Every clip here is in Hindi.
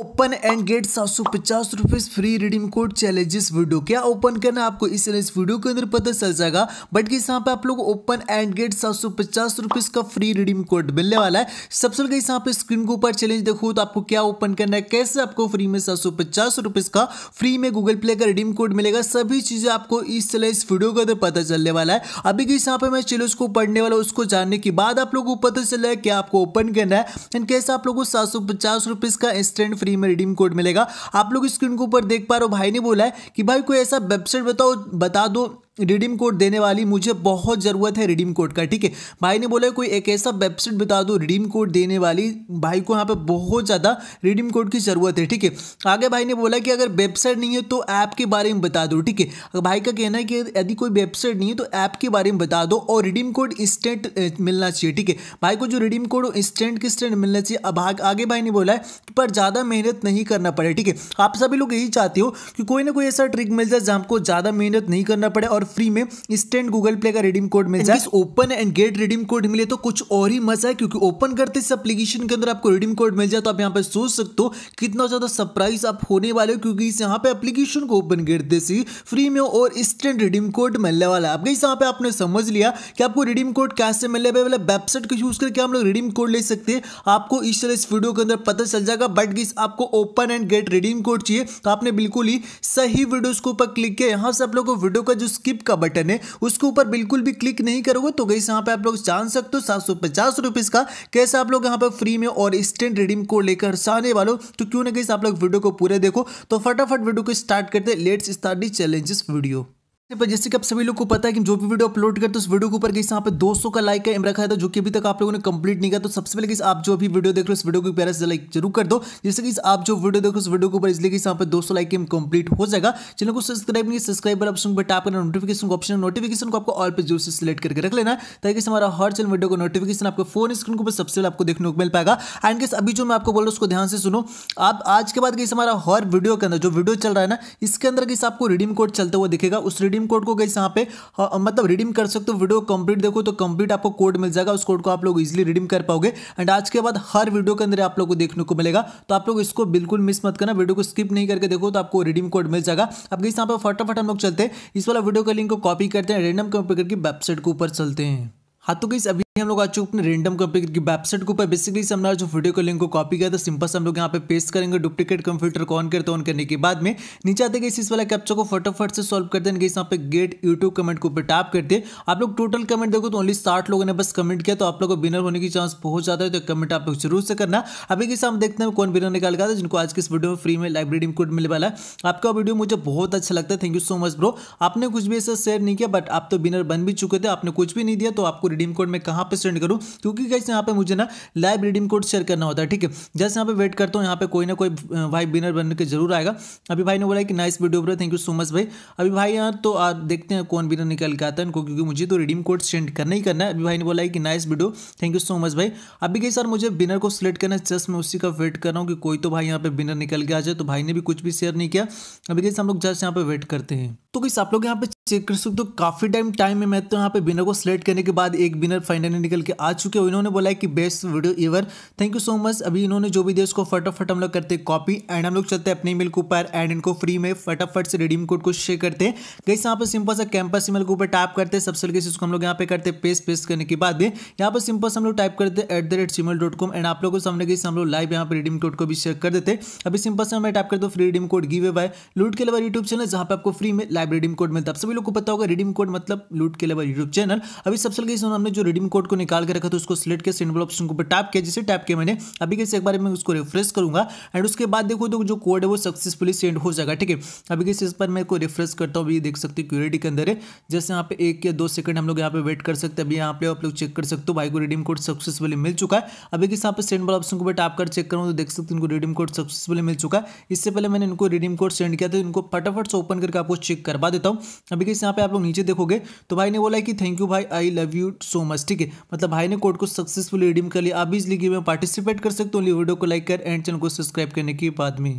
ओपन एंड गेट सात सौ पचास रुपए फ्री रिडीम कोड चैलेंज इस वीडियो क्या ओपन करना आपको इस वीडियो के अंदर पता चल जाएगा बट इस यहाँ पे आप लोग ओपन एंड गेट सात सौ पचास रुपए का फ्री रिडीम कोड मिलने वाला है सबसे पहले यहाँ पे स्क्रीन के ऊपर चैलेंज देखो तो आपको क्या ओपन करना है कैसे आपको फ्री में सात सौ पचास रुपये का फ्री में गूगल प्ले का रिडीम कोड मिलेगा सभी चीज़ें आपको इस चले इस वीडियो के अंदर पता चलने वाला है अभी किस यहाँ पे मैं चैलेंज को पढ़ने वाला उसको जानने के बाद आप लोगों को पता चल रहा है क्या आपको ओपन करना है एंड कैसे आप लोगों को सात सौ पचास रुपये का इंस्टेंट फ्री में रिडीम कोड मिलेगा आप लोग स्क्रीन के ऊपर देख पा रहे हो भाई ने बोला है कि भाई कोई ऐसा वेबसाइट बताओ बता दो रिडीम कोड देने वाली मुझे बहुत ज़रूरत है रिडीम कोड का ठीक है भाई ने बोला कोई एक ऐसा वेबसाइट बता दो रिडीम कोड देने वाली भाई को यहाँ पे बहुत ज़्यादा रिडीम कोड की ज़रूरत है ठीक है आगे भाई ने बोला कि अगर वेबसाइट नहीं है तो ऐप के बारे में बता दो ठीक है भाई का कहना है कि यदि कोई वेबसाइट नहीं है तो ऐप के बारे में बता दो और रिडीम कोड इंस्टेंट मिलना चाहिए ठीक है भाई को जो रिडीम कोड इंस्टेंट की इंस्टेंट मिलना चाहिए अब आगे भाई ने बोला है पर ज़्यादा मेहनत नहीं करना पड़े ठीक है आप सभी लोग यही चाहते हो कि कोई ना कोई ऐसा ट्रिक मिल जाए जहाँ आपको ज़्यादा मेहनत नहीं करना पड़े और और फ्री में इंस्टेंट गूगल प्ले का रिडीम कोड मिल जाए open and get redeem code मिले तो कुछ और ही मजा है क्योंकि ओपन करते इस एप्लीकेशन के अंदर आपको रिडीम कोड मिल जाए तो आप यहाँ पर सोच सकते हो कितना ज्यादा सरप्राइज आप होने वाले हो क्योंकि इस यहाँ पे एप्लीकेशन को ओपन करते से फ्री में और इंस्टेंट रिडीम कोड मिलने वाला है आप गई यहाँ पे आपने समझ लिया कि आपको रिडीम कोड कैसे मिलने वाले वेबसाइट को यूज करके हम लोग रिडीम कोड ले सकते हैं आपको इस तरह इस वीडियो के अंदर पता चल जाएगा बट गिस आपको open and get redeem code चाहिए तो आपने बिल्कुल ही सही वीडियो के ऊपर क्लिक किया यहाँ से आप लोग को वीडियो का जो स्किप स्किप का बटन है उसके ऊपर बिल्कुल भी क्लिक नहीं करोगे तो गई यहाँ पे आप लोग जान सकते हो सात सौ पचास रुपीज़ का कैसे आप लोग यहाँ पर फ्री में और इंस्टेंट रिडीम कोड लेकर आने वालों तो क्यों ना गई आप लोग वीडियो को पूरे देखो तो फटाफट वीडियो को स्टार्ट करते let's start the challenges video पर जैसे कि आप सभी लोग को पता है कि जो भी वीडियो अपलोड करते तो उस वीडियो के ऊपर किस यहाँ पे 200 का लाइक का एम रखा है जो कि अभी तक आप लोगों ने कंप्लीट नहीं किया तो सबसे पहले किस आप जो अभी वीडियो देख रहे हो उस वीडियो को प्यार से लाइक जरूर कर दो जैसे कि आप जो वीडियो देखो उस वीडियो के ऊपर इसलिए किस यहाँ पर दो लाइक कंप्लीट हो जाएगा चैनल को सब्सक्राइब नहीं सब्सक्राइबर ऑप्शन पर टाप करना नोटिफिकेशन ऑप्शन नोटिफिकेशन को आपको ऑल पर जो सिलेक्ट करके रख लेना ताकि हमारा हर चल वीडियो को नोटिफिकेशन आपको फोन स्क्रीन के ऊपर सबसे पहले आपको देखने को मिल पाएगा एंड किस अभी जो मैं आपको बोल रहा हूँ उसको ध्यान से सुनो आप आज के बाद किस हमारा हर वीडियो के अंदर जो वीडियो चल रहा है ना इसके अंदर किस आपको रिडीम कोड चलता हुआ दिखेगा उस रिडीम कोड को गई यहाँ पे हाँ, मतलब रिडीम कर सकते हो वीडियो कंप्लीट देखो तो कंप्लीट आपको कोड मिल जाएगा उस कोड को आप लोग इजिली रिडीम कर पाओगे एंड आज के बाद हर वीडियो के अंदर आप लोग को देखने को मिलेगा तो आप लोग इसको बिल्कुल मिस मत करना वीडियो को स्किप नहीं करके देखो तो आपको रिडीम कोड मिल जाएगा अब गई यहाँ पर फटाफट हम लोग चलते हैं इस वाला वीडियो का लिंक को कॉपी करते हैं रेंडम कॉपी करके वेबसाइट के ऊपर चलते हैं हाँ तो गई अभी हम लोग आ चुके अपने रेंडम कंप्यूटर की वेबसाइट के ऊपर बेसिकली से हमारा जो वीडियो का लिंक को कॉपी किया था सिंपल से हम लोग यहाँ पे पेस्ट करेंगे डुप्लीकेट कंप्यूटर को ऑन करते ऑन करने के बाद में नीचे आते गए इस वाला कैप्चर को फटाफट से सॉल्व कर देंगे इस यहाँ पे गेट यूट्यूब कमेंट के ऊपर टैप करते आप लोग टोटल कमेंट देखो तो ओनली साठ लोगों ने बस कमेंट किया तो आप लोग को विनर होने की चांस बहुत ज्यादा है तो कमेंट आप लोग जरूर से करना अभी के साथ देखते हैं कौन विनर निकाल गया था जिनको आज के इस वीडियो में फ्री में लाइब्रेरी कोड मिलने वाला है आपका वीडियो मुझे बहुत अच्छा लगता है thank you so much bro आपने कुछ भी ऐसा शेयर नहीं किया बट आप तो विनर बन भी चुके थे आपने कुछ भी नहीं दिया तो आपको रिडीम कोड में कहाँ पे सेंड करूँ क्योंकि कैसे यहाँ पे मुझे ना लाइव रिडीम कोड शेयर करना होता है ठीक है जैसे यहाँ पे वेट करता हूँ यहाँ पे कोई ना कोई भाई बिनर बनने के जरूर आएगा अभी भाई ने बोला कि nice video bro thank you so much भाई अभी भाई यहाँ तो आ, देखते हैं कौन बिनर निकल के आता है क्योंकि मुझे तो रिडीम कोड सेंड करना ही करना है अभी भाई ने बोला कि nice video thank you so much भाई अभी कहीं सर मुझे बिनर को सिलेक्ट करना है जस्ट मैं उसी का वेट कर रहा हूँ कि कोई तो भाई यहाँ पे बिनर निकल के आ जाए तो भाई ने भी कुछ भी शेयर नहीं किया अभी कैसे हम लोग जस्ट यहाँ पे वेट करते हैं तो किस आप लोग यहाँ पे चेक कर सकते हो काफ़ी टाइम टाइम में मैं तो यहाँ पे बिनर को सिलेक्ट करने के बाद एक बिनर फाइनली निकल के आ चुके हो इन्होंने बोला है कि best video ever thank you so much अभी इन्होंने जो भी दिया उसको फटाफट हम लोग करते हैं कॉपी एंड हम लोग चलते हैं अपने ईमेल के ऊपर एंड इनको फ्री में फटाफट से रिडीम कोड को शेयर करते हैं कई यहाँ पर सिंपल सा कैंपस ईमेल के ऊपर टाइप करते हैं सबसे लगे हम लोग यहाँ पे करते पेस्ट पेस्ट करने के बाद यहाँ पर सिंपल से हम लोग टाइप करते हैं at the rate dot com and आप लोगों को सामने गई हम लोग लाइव यहाँ पर रिडीम कोड को भी शेयर कर देते अभी सिंपल से हमें टाइप करते free redeem code giveaway by loot के अलावा यूट्यूब चैनल जहाँ पर आपको फ्री में लाइव रिडीम कोड मिलता है सभी लोग को पता होगा रिडीम कोड मतलब लूट के लेवल यूट्यूब चैनल अभी सबसे लगे हमने जो रिडीम कोड को निकाल के रखा था उसको सिलेक्ट किया सिंपल ऑप्शन को टैप किया जिसे टैप किया मैंने अभी कैसे एक बार मैं उसको रिफ्रेश करूंगा एंड उसके बाद देखो तो जो कोड है वो सक्सेसफुली सेंड हो जाएगा ठीक है अभी कैसे इस पर मैं को रिफ्रेश करता हूँ अभी देख सकते हो क्यूरिटी के अंदर है जैसे यहाँ पे एक या दो सेकंड हम लोग यहाँ पे वेट कर सकते हैं अभी यहाँ पे आप लोग चेक कर सकते हो भाई को रिडीम कोड सक्सेसफुली मिल चुका है अभी किस यहाँ पर सेंड वाला ऑप्शन को टैप कर चेक करूँ तो देख सकते हो इनको रिडीम कोड सक्सेसफुली मिल चुका है इससे पहले मैंने इनको रिडीम कोड सेंड किया था इनको फटाफट से ओपन करके आपको चेक करवा देता हूँ अभी बिकॉज यहाँ पे आप लोग नीचे देखोगे तो भाई ने बोला कि थैंक यू भाई I love you so much ठीक है मतलब भाई ने कोड को सक्सेसफुल रिडीम कर लिया आप भी इस लीग में पार्टिसिपेट कर सकते हो वीडियो को लाइक कर एंड चैनल को सब्सक्राइब करने के बाद में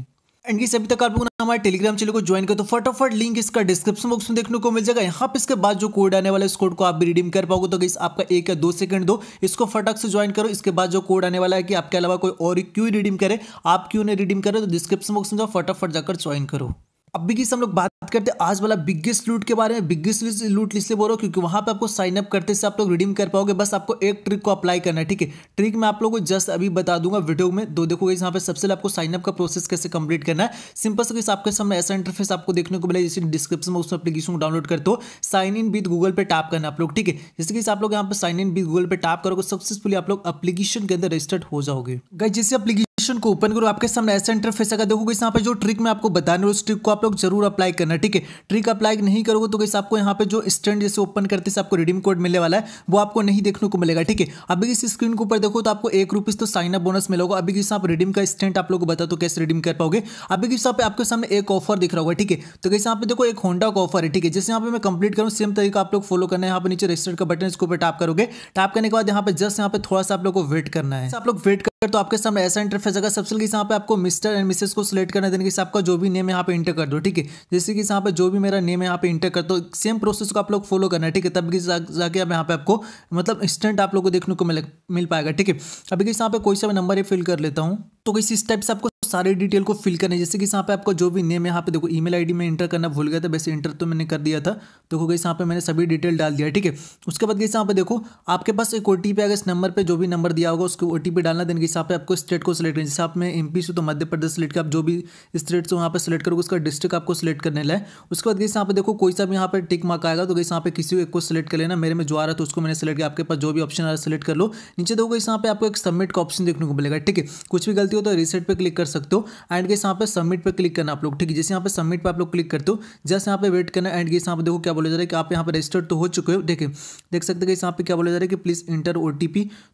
एंड इस अभी तक आप लोगों ने हमारे टेलीग्राम चैनल को ज्वाइन किया तो फटाफट लिंक इसका डिस्क्रिप्शन बॉक्स में देखने को मिल जाएगा यहाँ पे इसके बाद जो कोड आने वाला है इस कोड को आप भी रिडीम कर पाओगे तो गई आपका एक या दो सेकंड दो इसको फटाक से ज्वाइन करो इसके बाद जो कोड आने वाला है कि आपके अलावा कोई और क्यों रिडीम करे आप क्यों नहीं रिडीम करे तो डिस्क्रिप्शन बॉक्स में जाओ फटाफट जाकर ज्वाइन करो अब बिगिस हम लोग बात करते हैं आज वाला बिगेस्ट लूट के बारे में बिगेस्ट लूट इसलिए बोल रहा हूँ क्योंकि वहां पे आपको साइन अप करते से आप लोग रिडीम कर पाओगे बस आपको एक ट्रिक को अप्लाई करना है ठीक है ट्रिक मैं आप लोगों को जस्ट अभी बता दूंगा वीडियो में दो तो देखोगे यहाँ पे सबसे आपको साइनअप का प्रोसेस कैसे कंप्लीट करना है सिंपल से आपके सामने ऐसा इंटरफेस आपको देखने को मिला जैसे डिस्क्रिप्शन में उसमें अपलीकेशन को डाउनलोड करते हो साइन इन विद गूगल पर टाप करना आप लोग ठीक है जैसे कि आप लोग यहाँ पर साइन इन विद गूगल पर टाप करोगे सक्सेसफुली आप लोग अपलीकेशन के अंदर रजिस्टर्ड हो जाओगे गई जैसे अपलीकेशन क्वेश्चन को ओपन करो आपके सामने ऐसा इंटरफेस अगर देखो कि यहाँ पे जो ट्रिक मैं आपको बताने उस ट्रिक को आप लोग जरूर अप्लाई करना ठीक है ट्रिक अप्लाई नहीं करोगे तो कैसे आपको यहाँ पे जो स्टैंड जैसे ओपन करते से आपको रिडीम कोड मिलने वाला है वो आपको नहीं देखने को मिलेगा ठीक है अभी इस स्क्रीन के ऊपर देखो तो आपको एक रुपीज़ तो साइन अप बोनस मिलेगा अभी किस रिडीम का स्टैंड आप लोग को बता तो कैसे रिडीम कर पाओगे अभी किस आप आपके सामने एक ऑफर दिख रहा होगा ठीक है तो कैसे यहाँ पे देखो एक होंडा का ऑफर है ठीक है जैसे यहाँ पे मैं कंप्लीट करूँ सेम तरीका आप लोग फॉलो करना है यहाँ पर नीचे रजिस्टर का बटन इसके ऊपर टाप करोगे टाप करने के बाद यहाँ पर जस्ट यहाँ पर थोड़ा सा आप लोग को वेट करना है आप लोग वेट कर तो आपके सामने ऐसा इंटरफेस अगर सबसे यहाँ पे आपको मिस्टर एंड मिसेस को सिलेक्ट करना देने के साथ आपका जो भी नेम यहाँ पे इंटर कर दो ठीक है जैसे कि यहाँ पे जो भी मेरा नेम यहाँ पे इंटर कर दो सेम प्रोसेस को आप लोग फॉलो करना है ठीक है तब कि जाके अब यहाँ पे आपको मतलब इंस्टेंट आप लोग को देखने को मिल पाएगा ठीक है अभी किस यहाँ पे कोई सा नंबर ही फिल कर लेता हूँ तो किसी इस से आपको सारे डिटेल को फिल करना है जैसे कि यहाँ पे आपको जो भी नेम यहाँ पे देखो ईमेल आईडी में इंटर करना भूल गया था वैसे इंटर तो मैंने कर दिया था देखो तो गई यहाँ पे मैंने सभी डिटेल डाल दिया ठीक है उसके बाद गई यहाँ पे देखो आपके पास एक ओ टी पी इस नंबर पर जो भी नंबर दिया होगा उसको ओ टी पी के हिसाब यहाँ पे आपको स्टेट को सिलेक्ट करें जैसे आप मैं एम पी से तो मध्य प्रदेश सेलेक्ट कर आप जो भी स्टेट से वहाँ पर सिलेक्ट करोगे उसका डिस्ट्रिक्ट आपको सिलेक्ट करने लाए उसके बाद गई यहाँ पे देखो कोई सा भी यहाँ पर टिक मार्क आएगा तो गई यहाँ पे किसी एक को सिलेक्ट कर लेना मेरे में जो आ रहा था तो उसको मैंने सिलेक्ट किया आपके पास जो भी ऑप्शन आ रहा है सिलेक्ट कर लो नीचे देखो यहाँ पे आपको एक सबमिट का ऑप्शन देखने को मिलेगा ठीक है कुछ भी गलती हो तो रिसेट पर क्लिक कर सकते सकते हो एंड गेस यहाँ पे सबमिट पर क्लिक करना आप लोग ठीक है जैसे यहाँ पे सबमिट पर आप लोग क्लिक करते हो जैसे यहाँ पे वेट करना एंड गेस यहाँ पे देखो क्या बोला जा रहा है कि आप यहाँ पे रजिस्टर तो हो चुके हो देखिए देख सकते हैं कि यहाँ पे क्या बोला जा रहा है कि प्लीज़ इंटर ओ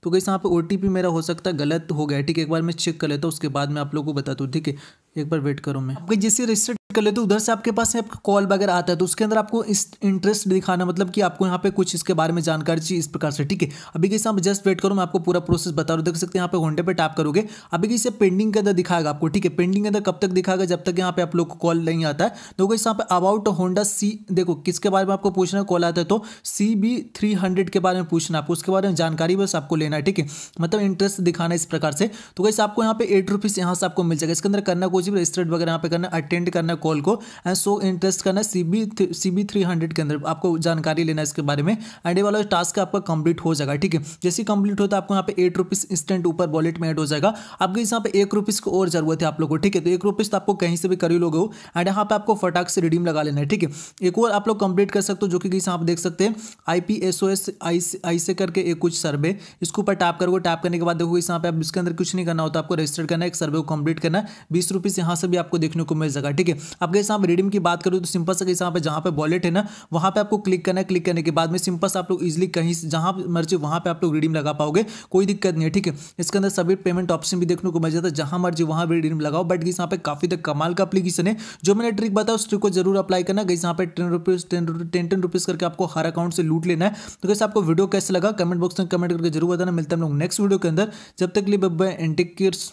तो गई यहाँ पे ओ मेरा हो सकता है गलत हो गया ठीक है एक बार मैं चेक कर लेता हूँ उसके बाद मैं आप लोग को बताता हूँ ठीक है एक बार वेट करो मैं आपके जैसे रजिस्टर कर लेते हो उधर से आपके पास आपका कॉल वगैरह आता है तो उसके अंदर आपको इस इंटरेस्ट दिखाना मतलब कि आपको यहाँ पे कुछ इसके बारे में जानकारी चाहिए इस प्रकार से ठीक है अभी कैसे आप जस्ट वेट करो मैं आपको पूरा प्रोसेस बता रहा देख सकते हैं यहाँ पे घंटे पे टैप करोगे अभी कैसे पेंडिंग के अंदर दिखाएगा आपको ठीक है पेंडिंग के अंदर कब तक दिखाएगा जब तक यहाँ पे आप लोग को कॉल नहीं आता है तो कैसे यहाँ पे अबाउट होंडा सी देखो किसके बारे में आपको पूछना कॉल आता है तो सी बी थ्री हंड्रेड के बारे में पूछना आपको उसके बारे में जानकारी बस आपको लेना है ठीक है मतलब इंटरेस्ट दिखाना इस प्रकार से तो कैसे आपको यहाँ पे एट रुपीज़ यहाँ से आपको मिल जाएगा इसके अंदर करना कुछ भी रजिस्टर्ड वगैरह यहाँ पे करना अटेंड करना कॉल को एंड सो इंटरेस्ट करना C B C B three hundred के अंदर आपको जानकारी लेना इसके बारे में एंड ये वाला टास्क आपका कंप्लीट हो जाएगा ठीक है जैसे कंप्लीट होता है आपको यहाँ पे एट रुपीज़ इंस्टेंट ऊपर वॉलेट में एड हो जाएगा आपके यहाँ पे एक रुपीज़ को और जरूरत है आप लोग को ठीक है तो एक रुपीज़ तो आपको कहीं से भी कर लोग हो एंड यहाँ पे आपको फटाक से रिडीम लगा लेना है ठीक है एक और आप लोग कंप्लीट कर सकते हो जो कि कहीं आप देख सकते हैं I P S O S I से करके एक कुछ सर्वे इसके ऊपर टैप करोगे टैप करने के बाद देखो इस यहाँ पे इसके अंदर कुछ नहीं करना होता आपको रजिस्टर करना है एक सर्वे को कंप्लीट करना है बीस रुपीज़ यहाँ से भी आपको देखने को मिल जाएगा ठीक है अब गई आप रिडीम की बात करूँ तो सिंपल से गैस पे जहाँ पे वॉलेट है ना वहाँ पे आपको क्लिक करना है क्लिक करने के बाद में सिंपल से आप लोग इजिली कहीं जहाँ मर्जी वहाँ पे आप लोग रिडीम लगा पाओगे कोई दिक्कत नहीं है ठीक है इसके अंदर सभी पेमेंट ऑप्शन भी देखने को मिल जाता है जहाँ मर्जी वहाँ भी रिडीम लगाओ बट गई यहाँ पे काफ़ी तक तो कमाल का अपलीकेशन है जो मैंने ट्रिक बताया उस ट्रिक को जरूर अप्लाई करना गई यहाँ पे ten rupees ten ten ten rupees करके आपको हर अकाउंट से लूट लेना है तो कैसे आपको वीडियो कैसे लगा कमेंट बॉक्स में कमेंट करके जरूर बताना मिलता है हम लोग नेक्स्ट वीडियो के अंदर जब तक लिए बब्बे एंटिक्स